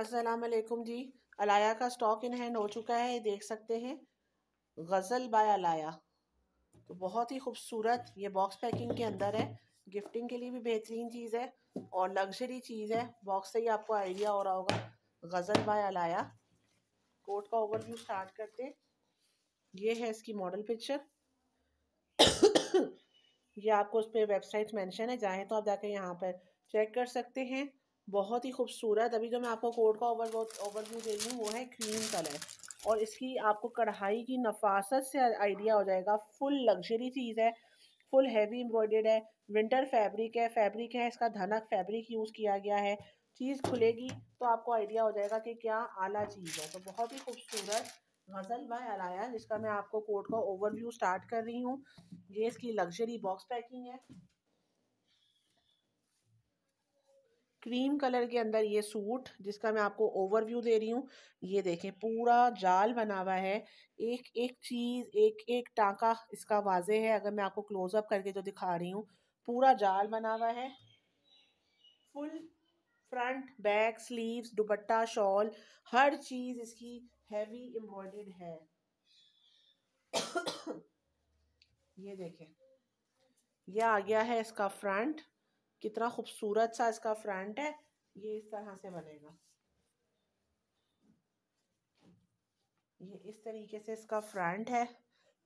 असलकुम जी अलाया का stock in hand हो चुका है देख सकते हैं गज़ल बाय अलाया तो बहुत ही खूबसूरत ये बॉक्स पैकिंग के अंदर है गिफ्टिंग के लिए भी बेहतरीन चीज़ है और लग्जरी चीज़ है बॉक्स से ही आपको आइडिया हो रहा होगा गज़ल बाय अलाया कोट का ओवरव्यू स्टार्ट करते हैं ये है इसकी मॉडल पिक्चर ये आपको उस पर वेबसाइट मेंशन है चाहें तो आप जाकर यहाँ पर चेक कर सकते हैं बहुत ही खूबसूरत अभी जो मैं आपको कोट का ओवर ओवरव्यू दे रही हूँ वो है क्रीम कलर और इसकी आपको कढ़ाई की नफासत से आइडिया हो जाएगा फुल लग्जरी चीज़ है फुल हैवी एम्ब्रॉयडेड है विंटर फैब्रिक है फैब्रिक है इसका धनक फैब्रिक यूज़ किया गया है चीज़ खुलेगी तो आपको आइडिया हो जाएगा कि क्या आला चीज़ है तो बहुत ही खूबसूरत गज़ल बाय अलाया जिसका मैं आपको कोट का ओवरव्यू स्टार्ट कर रही हूँ ये इसकी लग्जरी बॉक्स पैकिंग है क्रीम कलर के अंदर ये सूट जिसका मैं आपको ओवरव्यू दे रही हूँ ये देखें पूरा जाल बना हुआ है एक एक चीज़ एक एक टाँका इसका वाजे है अगर मैं आपको क्लोजअप करके जो दिखा रही हूँ पूरा जाल बना हुआ है full front back sleeves dupatta shawl हर चीज़ इसकी हैवी एम्ब्रॉयड है ये देखें यह आ गया है इसका फ्रंट कितना खूबसूरत सा इसका फ्रंट है ये इस तरह से बनेगा ये इस तरीके से इसका फ्रंट है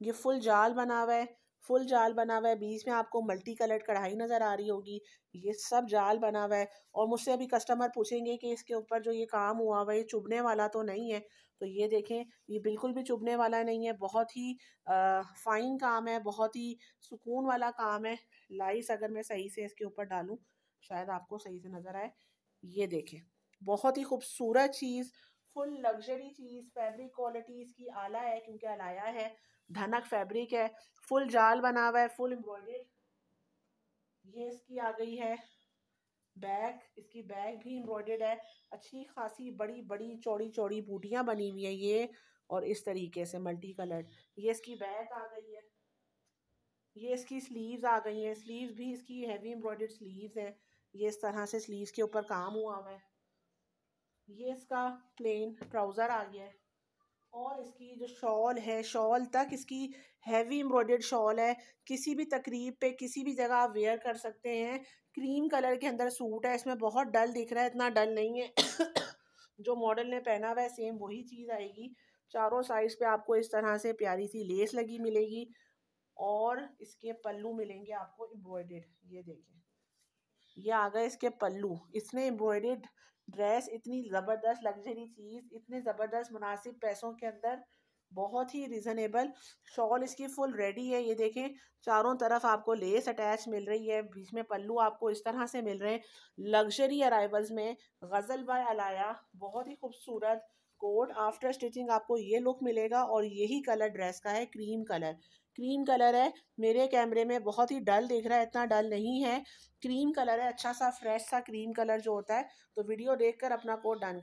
ये फुल जाल बना हुआ है फुल जाल बना हुआ है बीच में आपको मल्टी कलर्ड कढ़ाई नज़र आ रही होगी ये सब जाल बना हुआ है और मुझसे अभी कस्टमर पूछेंगे कि इसके ऊपर जो ये काम हुआ हुआ ये चुभने वाला तो नहीं है तो ये देखें ये बिल्कुल भी चुभने वाला नहीं है बहुत ही आ, फाइन काम है बहुत ही सुकून वाला काम है लाइस अगर मैं सही से इसके ऊपर डालूँ शायद आपको सही से नज़र आए ये देखें बहुत ही खूबसूरत चीज़ फुल लग्जरी चीज़ फैब्रिक क्वालिटी इसकी आला है क्योंकि अलाया है धनक फैब्रिक है फुल जाल बना हुआ है फुल एम्ब्रॉयडेड ये इसकी आ गई है बैग इसकी बैग भी एम्ब्रॉयडेड है अच्छी खासी बड़ी बड़ी चौड़ी चौड़ी बूटियाँ बनी हुई है ये और इस तरीके से मल्टी कलर ये इसकी बैग आ गई है ये इसकी स्लीव्स आ गई हैं स्लीव्स भी इसकी हैवी एम्ब्रॉयडर्ड स्लीव्स हैं ये इस तरह से स्लीव्स के ऊपर काम हुआ हुआ है ये इसका प्लेन ट्राउज़र आ गया है और इसकी जो शॉल है शॉल तक इसकी हैवी एम्ब्रॉयडर्ड शॉल है किसी भी तकरीब पे किसी भी जगह आप वेयर कर सकते हैं क्रीम कलर के अंदर सूट है इसमें बहुत डल दिख रहा है इतना डल नहीं है जो मॉडल ने पहना हुआ है सेम वही चीज़ आएगी चारों साइड पे आपको इस तरह से प्यारी सी लेस लगी मिलेगी और इसके पल्लू मिलेंगे आपको एम्ब्रॉयडेड ये देखें ये आ गए इसके पल्लू इसने एम्ब्रॉयडेड ड्रेस इतनी ज़बरदस्त लग्जरी चीज़ इतने ज़बरदस्त मुनासिब पैसों के अंदर बहुत ही रिजनेबल शॉल इसकी फुल रेडी है ये देखें चारों तरफ आपको लेस अटैच मिल रही है बीच में पल्लू आपको इस तरह से मिल रहे हैं लग्जरी अराइवल्स में गज़ल बाय अलाया बहुत ही खूबसूरत कोट आफ्टर स्टिचिंग आपको ये लुक मिलेगा और यही कलर ड्रेस का है क्रीम कलर क्रीम कलर है मेरे कैमरे में बहुत ही डल दिख रहा है इतना डल नहीं है क्रीम कलर है अच्छा सा फ्रेश सा क्रीम कलर जो होता है तो वीडियो देखकर अपना कोट डन